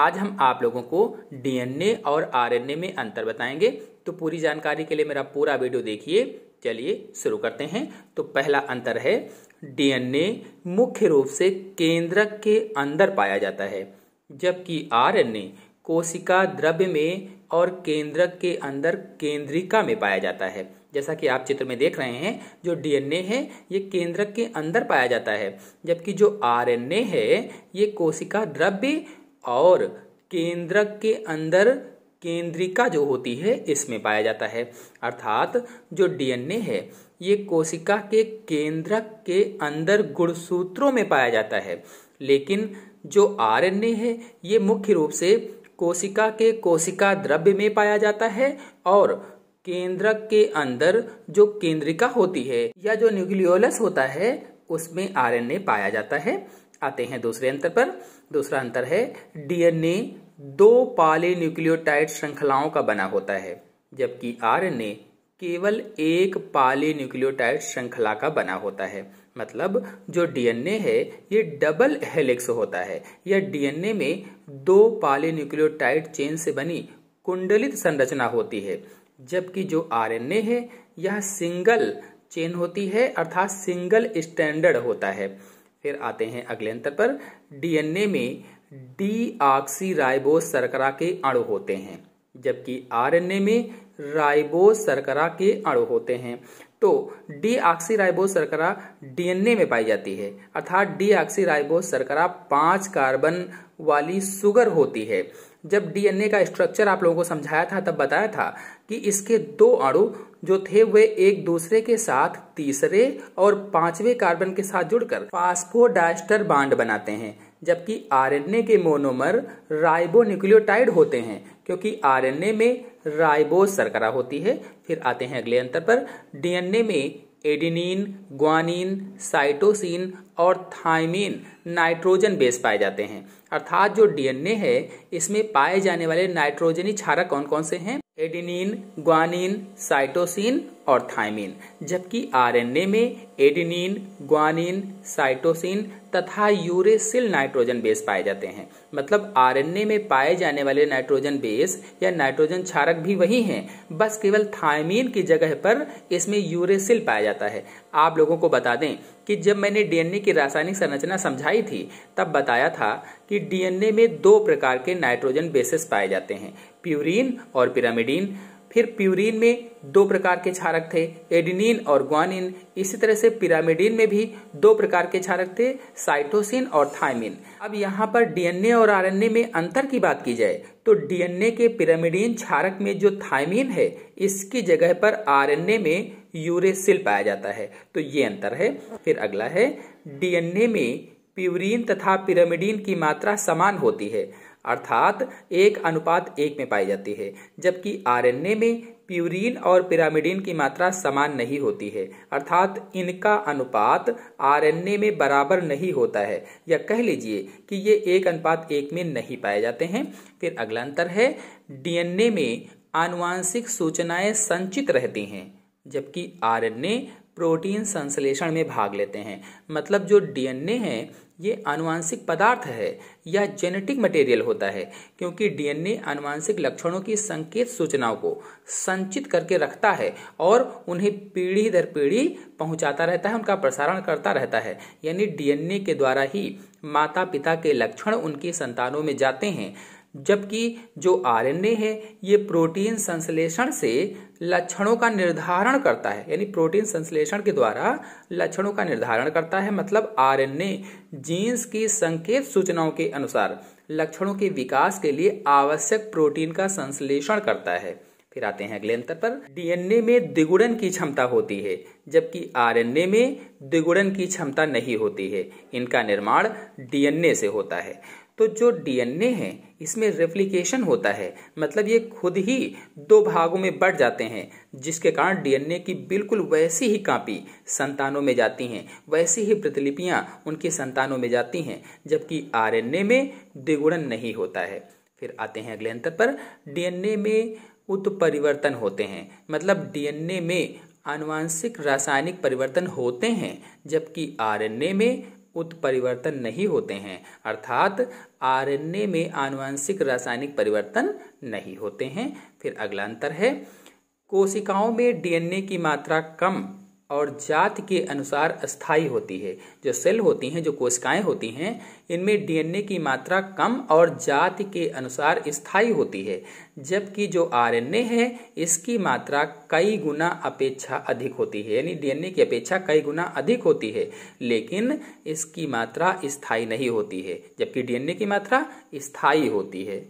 आज हम आप लोगों को डीएनए और आरएनए में अंतर बताएंगे तो पूरी जानकारी के लिए मेरा पूरा वीडियो देखिए चलिए शुरू करते हैं तो पहला अंतर है डीएनए मुख्य रूप से केंद्रक के अंदर पाया जाता है जबकि आरएनए कोशिका द्रव्य में और केंद्रक के अंदर केंद्रिका में पाया जाता है जैसा कि आप चित्र में देख रहे हैं जो डीएनए है ये केंद्रक के अंदर पाया जाता है जबकि जो आरएनए है ये कोशिका द्रव्य और केंद्रक के अंदर केंद्रिका जो होती है इसमें पाया जाता है अर्थात जो डीएनए है ये कोशिका के केंद्रक के अंदर गुणसूत्रों में पाया जाता है लेकिन जो आरएनए है ये मुख्य रूप से कोशिका के कोशिका द्रव्य में पाया जाता है और केंद्रक के अंदर जो केंद्रिका होती है या जो न्यूक्लियोलस होता है उसमें आरएनए पाया जाता है आते हैं दूसरे अंतर पर दूसरा अंतर है डीएनए दो पाले न्यूक्लियोटाइड श्रृंखलाओं का बना होता है जबकि आरएनए केवल एक पाली न्यूक्लियोटाइड श्रृंखला का बना होता है मतलब जो डीएनए है ये डबल हेलिक्स होता है यह डीएनए में दो पाली न्यूक्लियोटाइड चेन से बनी कुंडलित संरचना होती है जबकि जो आरएनए है यह सिंगल चेन होती है अर्थात सिंगल स्टैंडर्ड होता है फिर आते हैं अगले अंतर पर डीएनए में डी ऑक्सी राइबोस सरकरा के अणु होते हैं जबकि आरएनए में राइबोस सरकरा के अणु होते हैं तो डी ऑक्सी राइबोस सरकरा डीएनए में पाई जाती है अर्थात डी ऑक्सी राइबोस सरकरा पांच कार्बन वाली सुगर होती है जब डीएनए का स्ट्रक्चर आप लोगों को समझाया था तब बताया था कि इसके दो अणु जो थे वे एक दूसरे के साथ तीसरे और पांचवें कार्बन के साथ जुड़कर फास्फोडाइस्टर बांड बनाते हैं जबकि आरएनए के मोनोमर राइबोन्यूक्लियोटाइड होते हैं क्योंकि आरएनए में राइबो सरकरा होती है फिर आते हैं अगले अंतर पर डीएनए में एडिनिन ग्वानिन साइटोसिन और थाइमिन नाइट्रोजन बेस पाए जाते हैं अर्थात जो डीएनए है इसमें पाए जाने वाले नाइट्रोजनी क्षारक कौन कौन से हैं एडिनिन ग्वानिन साइटोसिन और थायमिन जबकि आरएनए में एडिनिन ग्वानिन साइटोसिन तथा यूरेसिल नाइट्रोजन बेस पाए जाते हैं मतलब आरएनए में पाए जाने वाले नाइट्रोजन बेस या नाइट्रोजन क्षारक भी वही हैं बस केवल थायमिन की जगह पर इसमें यूरेसिल पाया जाता है आप लोगों को बता दें कि जब मैंने डीएनए की रासायनिक संरचना समझाई थी तब बताया था कि डीएनए में दो प्रकार के नाइट्रोजन बेसिस पाए जाते हैं प्यूरिन और पिरामिडीन फिर प्यूरिन में दो प्रकार के क्षारक थे एडिनिन और ग्वानिन इसी तरह से पिरामिडिन में भी दो प्रकार के क्षारक थे साइटोसिन और थायमिन अब यहाँ पर डीएनए और आरएनए में अंतर की बात की जाए तो डीएनए के पिरामिडिन क्षारक में जो थायमिन है इसकी जगह पर आरएनए में यूरेसिल पाया जाता है तो ये अंतर है फिर अगला है डीएनए में प्यूरिन तथा पिरामिडिन की मात्रा समान होती है अर्थात एक अनुपात एक में पाई जाती है जबकि आरएनए में प्यूरिन और पिरामिडिन की मात्रा समान नहीं होती है अर्थात इनका अनुपात आरएनए में बराबर नहीं होता है या कह लीजिए कि ये एक अनुपात एक में नहीं पाए जाते हैं फिर अगला अंतर है डीएनए में आनुवांशिक सूचनाएं संचित रहती हैं जबकि आरएनए प्रोटीन संश्लेषण में भाग लेते हैं मतलब जो डीएनए है ये आनुवांशिक पदार्थ है या जेनेटिक मटेरियल होता है क्योंकि डीएनए आनुवांशिक लक्षणों की संकेत सूचनाओं को संचित करके रखता है और उन्हें पीढ़ी दर पीढ़ी पहुंचाता रहता है उनका प्रसारण करता रहता है यानी डीएनए के द्वारा ही माता पिता के लक्षण उनकी संतानों में जाते हैं जबकि जो आरएनए है ये प्रोटीन संश्लेषण से लक्षणों का निर्धारण करता है यानी प्रोटीन संश्लेषण के द्वारा लक्षणों का निर्धारण करता है मतलब आरएनए जीन्स की संकेत सूचनाओं के अनुसार लक्षणों के विकास के लिए आवश्यक प्रोटीन का संश्लेषण करता है फिर आते हैं अगले अंतर पर डीएनए में द्विगुणन की क्षमता होती है जबकि आरएनए में द्विगुणन की क्षमता नहीं होती है इनका निर्माण डीएनए से होता है तो जो डीएनए है इसमें रेप्लिकेशन होता है मतलब ये खुद ही दो भागों में बढ़ जाते हैं जिसके कारण डीएनए की बिल्कुल वैसी ही कापी संतानों में जाती हैं वैसी ही प्रतिलिपियाँ उनके संतानों में जाती हैं जबकि आरएनए में द्विगुणन नहीं होता है फिर आते हैं अगले अंतर पर डीएनए में उत्परिवर्तन होते हैं मतलब डीएनए में आनुवांशिक रासायनिक परिवर्तन होते हैं जबकि आरएनए में उत्परिवर्तन नहीं होते हैं अर्थात आरएनए में आनुवंशिक रासायनिक परिवर्तन नहीं होते हैं फिर अगला अंतर है कोशिकाओं में डीएनए की मात्रा कम और जात के अनुसार स्थायी होती है जो सेल होती हैं जो कोशिकाएं होती हैं इनमें डीएनए की मात्रा कम और जात के अनुसार स्थायी होती है जबकि जो आरएनए है इसकी मात्रा कई गुना अपेक्षा अधिक होती है यानी डीएनए की अपेक्षा कई गुना अधिक होती है लेकिन इसकी मात्रा स्थायी नहीं होती है जबकि डीएनए की मात्रा स्थायी होती है